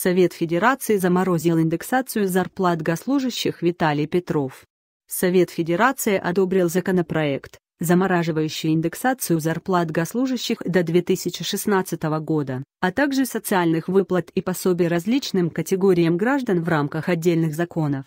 Совет Федерации заморозил индексацию зарплат госслужащих Виталий Петров. Совет Федерации одобрил законопроект, замораживающий индексацию зарплат госслужащих до 2016 года, а также социальных выплат и пособий различным категориям граждан в рамках отдельных законов.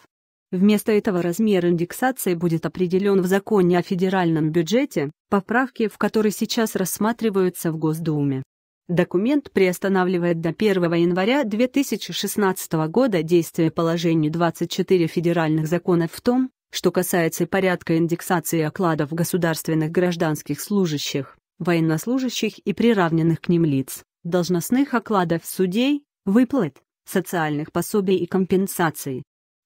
Вместо этого размер индексации будет определен в законе о федеральном бюджете, поправки в который сейчас рассматриваются в Госдуме. Документ приостанавливает до 1 января 2016 года действие положений 24 федеральных законов в том, что касается порядка индексации окладов государственных гражданских служащих, военнослужащих и приравненных к ним лиц, должностных окладов судей, выплат, социальных пособий и компенсаций,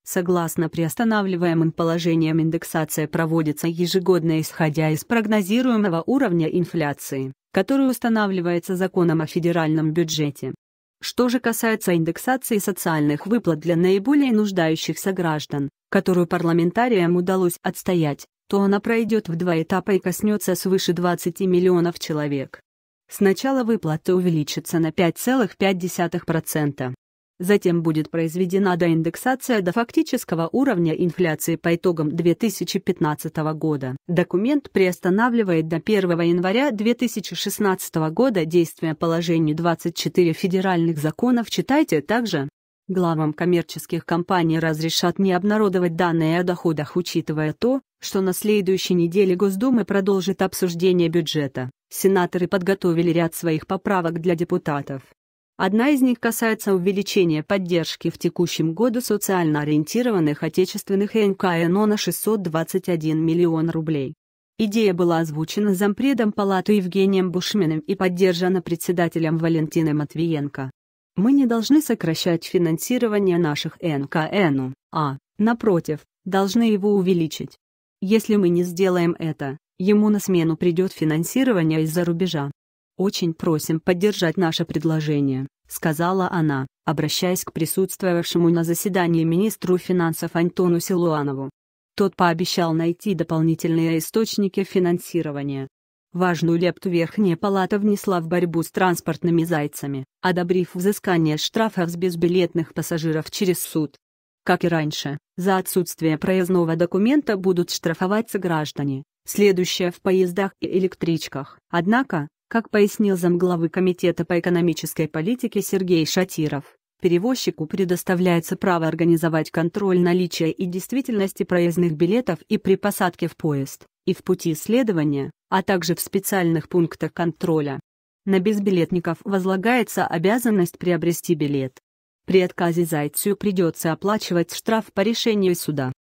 Согласно приостанавливаемым положениям индексация проводится ежегодно исходя из прогнозируемого уровня инфляции, который устанавливается законом о федеральном бюджете. Что же касается индексации социальных выплат для наиболее нуждающихся граждан, которую парламентариям удалось отстоять, то она пройдет в два этапа и коснется свыше 20 миллионов человек. Сначала выплаты увеличатся на 5,5%. Затем будет произведена доиндексация до фактического уровня инфляции по итогам 2015 года. Документ приостанавливает до 1 января 2016 года действие положений 24 федеральных законов. Читайте также. Главам коммерческих компаний разрешат не обнародовать данные о доходах, учитывая то, что на следующей неделе Госдума продолжит обсуждение бюджета. Сенаторы подготовили ряд своих поправок для депутатов. Одна из них касается увеличения поддержки в текущем году социально ориентированных отечественных НКНО на 621 миллион рублей. Идея была озвучена зампредом палаты Евгением Бушминым и поддержана председателем Валентиной Матвиенко. Мы не должны сокращать финансирование наших НКНУ, а, напротив, должны его увеличить. Если мы не сделаем это, ему на смену придет финансирование из-за рубежа. «Очень просим поддержать наше предложение», — сказала она, обращаясь к присутствовавшему на заседании министру финансов Антону Силуанову. Тот пообещал найти дополнительные источники финансирования. Важную лепту Верхняя палата внесла в борьбу с транспортными зайцами, одобрив взыскание штрафов с безбилетных пассажиров через суд. Как и раньше, за отсутствие проездного документа будут штрафоваться граждане, следующие в поездах и электричках. Однако, как пояснил замглавы Комитета по экономической политике Сергей Шатиров, перевозчику предоставляется право организовать контроль наличия и действительности проездных билетов и при посадке в поезд, и в пути следования, а также в специальных пунктах контроля. На безбилетников возлагается обязанность приобрести билет. При отказе Зайцу придется оплачивать штраф по решению суда.